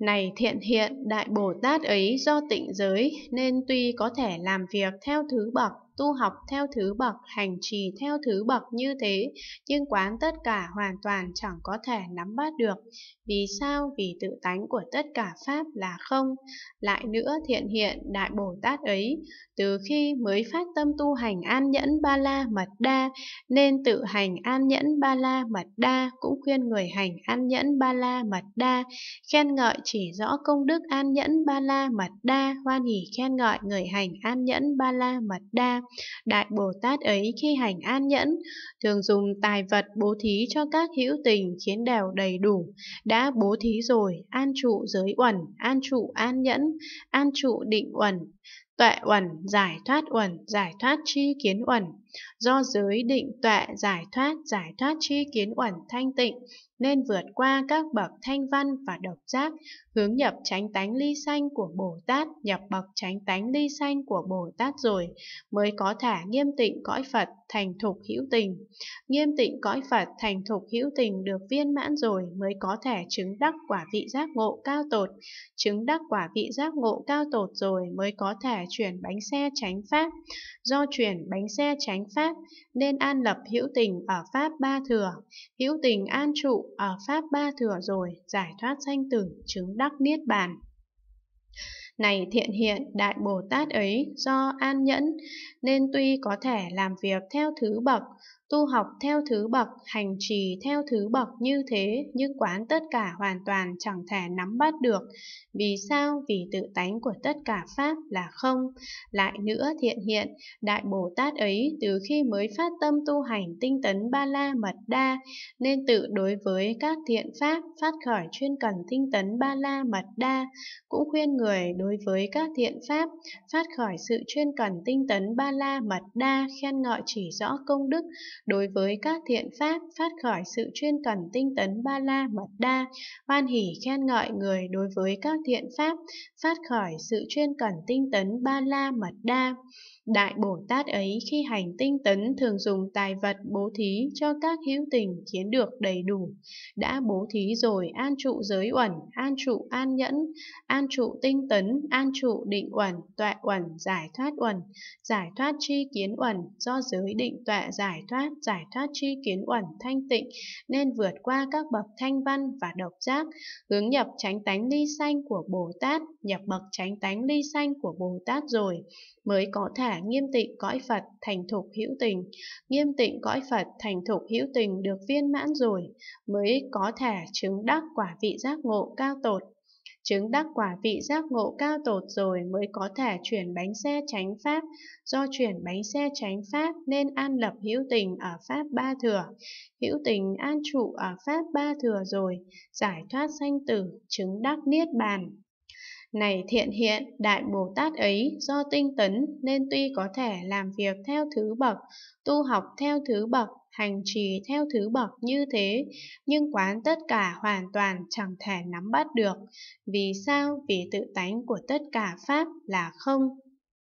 Này thiện hiện, Đại Bồ Tát ấy do tịnh giới nên tuy có thể làm việc theo thứ bậc tu học theo thứ bậc, hành trì theo thứ bậc như thế, nhưng quán tất cả hoàn toàn chẳng có thể nắm bắt được. Vì sao? Vì tự tánh của tất cả Pháp là không. Lại nữa thiện hiện Đại Bồ Tát ấy, từ khi mới phát tâm tu hành an nhẫn ba la mật đa, nên tự hành an nhẫn ba la mật đa cũng khuyên người hành an nhẫn ba la mật đa, khen ngợi chỉ rõ công đức an nhẫn ba la mật đa, hoan hỉ khen ngợi người hành an nhẫn ba la mật đa. Đại Bồ Tát ấy khi hành an nhẫn, thường dùng tài vật bố thí cho các hữu tình khiến đèo đầy đủ. Đã bố thí rồi, an trụ giới uẩn, an trụ an nhẫn, an trụ định uẩn. Tuệ uẩn, giải thoát uẩn, giải thoát chi kiến uẩn. Do giới định tuệ giải thoát, giải thoát chi kiến uẩn thanh tịnh, nên vượt qua các bậc thanh văn và độc giác, hướng nhập chánh tánh ly sanh của Bồ Tát, nhập bậc chánh tánh ly sanh của Bồ Tát rồi, mới có thể nghiêm tịnh cõi Phật thành thục hữu tình. Nghiêm tịnh cõi Phật thành thục hữu tình được viên mãn rồi mới có thể chứng đắc quả vị giác ngộ cao tột. Chứng đắc quả vị giác ngộ cao tột rồi mới có thể chuyển bánh xe tránh pháp. Do chuyển bánh xe tránh pháp nên an lập hữu tình ở pháp ba thừa. Hữu tình an trụ ở pháp ba thừa rồi giải thoát sanh tử chứng đắc niết bàn. Này thiện hiện Đại Bồ Tát ấy do an nhẫn, nên tuy có thể làm việc theo thứ bậc, tu học theo thứ bậc, hành trì theo thứ bậc như thế, nhưng quán tất cả hoàn toàn chẳng thể nắm bắt được. Vì sao? Vì tự tánh của tất cả Pháp là không. Lại nữa thiện hiện, Đại Bồ Tát ấy từ khi mới phát tâm tu hành tinh tấn ba la mật đa, nên tự đối với các thiện Pháp phát khởi chuyên cần tinh tấn ba la mật đa, cũng khuyên người đối với các thiện pháp, phát khỏi sự chuyên cần tinh tấn ba la mật đa, khen ngợi chỉ rõ công đức, đối với các thiện pháp, phát khỏi sự chuyên cần tinh tấn ba la mật đa, hoan hỷ khen ngợi người đối với các thiện pháp, phát khỏi sự chuyên cần tinh tấn ba la mật đa. Đại Bồ Tát ấy khi hành tinh tấn thường dùng tài vật bố thí cho các hữu tình khiến được đầy đủ. Đã bố thí rồi an trụ giới uẩn, an trụ an nhẫn, an trụ tinh tấn, an trụ định uẩn, tọa uẩn, giải thoát uẩn, giải thoát tri kiến uẩn, do giới định tọa giải thoát, giải thoát tri kiến uẩn thanh tịnh, nên vượt qua các bậc thanh văn và độc giác, hướng nhập chánh tánh ly sanh của Bồ Tát, nhập bậc chánh tánh ly sanh của Bồ Tát rồi, mới có thể nghiêm tịnh cõi Phật thành thục hữu tình, nghiêm tịnh cõi Phật thành thục hữu tình được viên mãn rồi, mới có thể chứng đắc quả vị giác ngộ cao tột chứng đắc quả vị giác ngộ cao tột rồi mới có thể chuyển bánh xe tránh pháp, do chuyển bánh xe tránh pháp nên an lập hữu tình ở pháp ba thừa, hữu tình an trụ ở pháp ba thừa rồi, giải thoát sanh tử, chứng đắc niết bàn. Này thiện hiện, Đại Bồ Tát ấy do tinh tấn nên tuy có thể làm việc theo thứ bậc, tu học theo thứ bậc, hành trì theo thứ bậc như thế, nhưng quán tất cả hoàn toàn chẳng thể nắm bắt được. Vì sao? Vì tự tánh của tất cả Pháp là không,